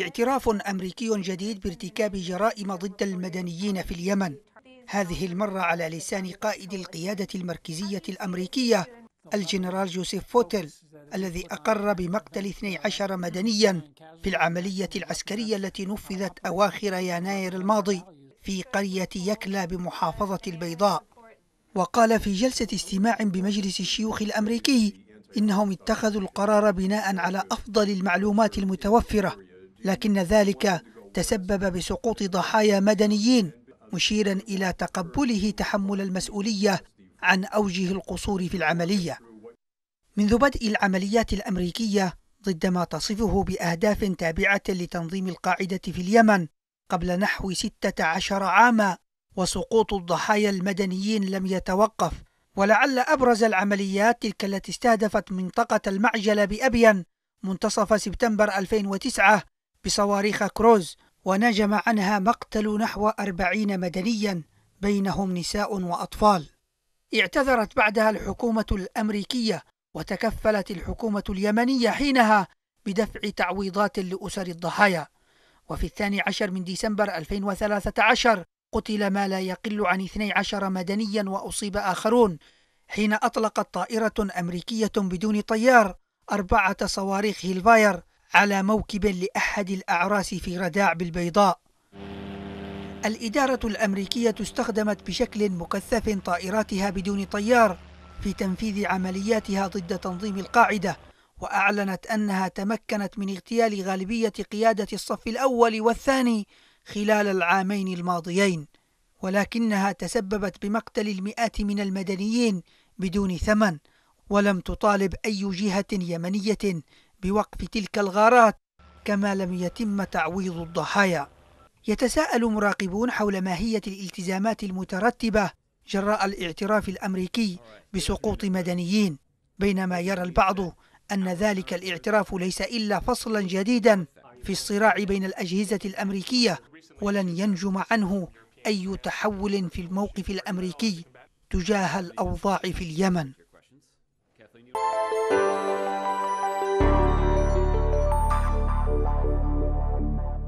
اعتراف أمريكي جديد بارتكاب جرائم ضد المدنيين في اليمن هذه المرة على لسان قائد القيادة المركزية الأمريكية الجنرال جوزيف فوتل الذي أقر بمقتل 12 مدنيا في العملية العسكرية التي نفذت أواخر يناير الماضي في قرية يكلا بمحافظة البيضاء وقال في جلسة استماع بمجلس الشيوخ الأمريكي إنهم اتخذوا القرار بناء على أفضل المعلومات المتوفرة لكن ذلك تسبب بسقوط ضحايا مدنيين مشيرا إلى تقبله تحمل المسؤولية عن أوجه القصور في العملية منذ بدء العمليات الأمريكية ضد ما تصفه بأهداف تابعة لتنظيم القاعدة في اليمن قبل نحو 16 عاما وسقوط الضحايا المدنيين لم يتوقف ولعل أبرز العمليات تلك التي استهدفت منطقة المعجلة بأبين منتصف سبتمبر 2009 بصواريخ كروز ونجم عنها مقتل نحو أربعين مدنيا بينهم نساء وأطفال اعتذرت بعدها الحكومة الأمريكية وتكفلت الحكومة اليمنية حينها بدفع تعويضات لأسر الضحايا وفي الثاني عشر من ديسمبر 2013 قتل ما لا يقل عن 12 مدنيا وأصيب آخرون حين أطلقت طائرة أمريكية بدون طيار أربعة صواريخ هيلفاير على موكب لأحد الأعراس في رداع بالبيضاء الإدارة الأمريكية استخدمت بشكل مكثف طائراتها بدون طيار في تنفيذ عملياتها ضد تنظيم القاعدة وأعلنت أنها تمكنت من اغتيال غالبية قيادة الصف الأول والثاني خلال العامين الماضيين ولكنها تسببت بمقتل المئات من المدنيين بدون ثمن ولم تطالب أي جهة يمنية بوقف تلك الغارات كما لم يتم تعويض الضحايا يتساءل مراقبون حول ماهية الالتزامات المترتبة جراء الاعتراف الأمريكي بسقوط مدنيين بينما يرى البعض أن ذلك الاعتراف ليس إلا فصلا جديدا في الصراع بين الأجهزة الأمريكية ولن ينجم عنه أي تحول في الموقف الأمريكي تجاه الأوضاع في اليمن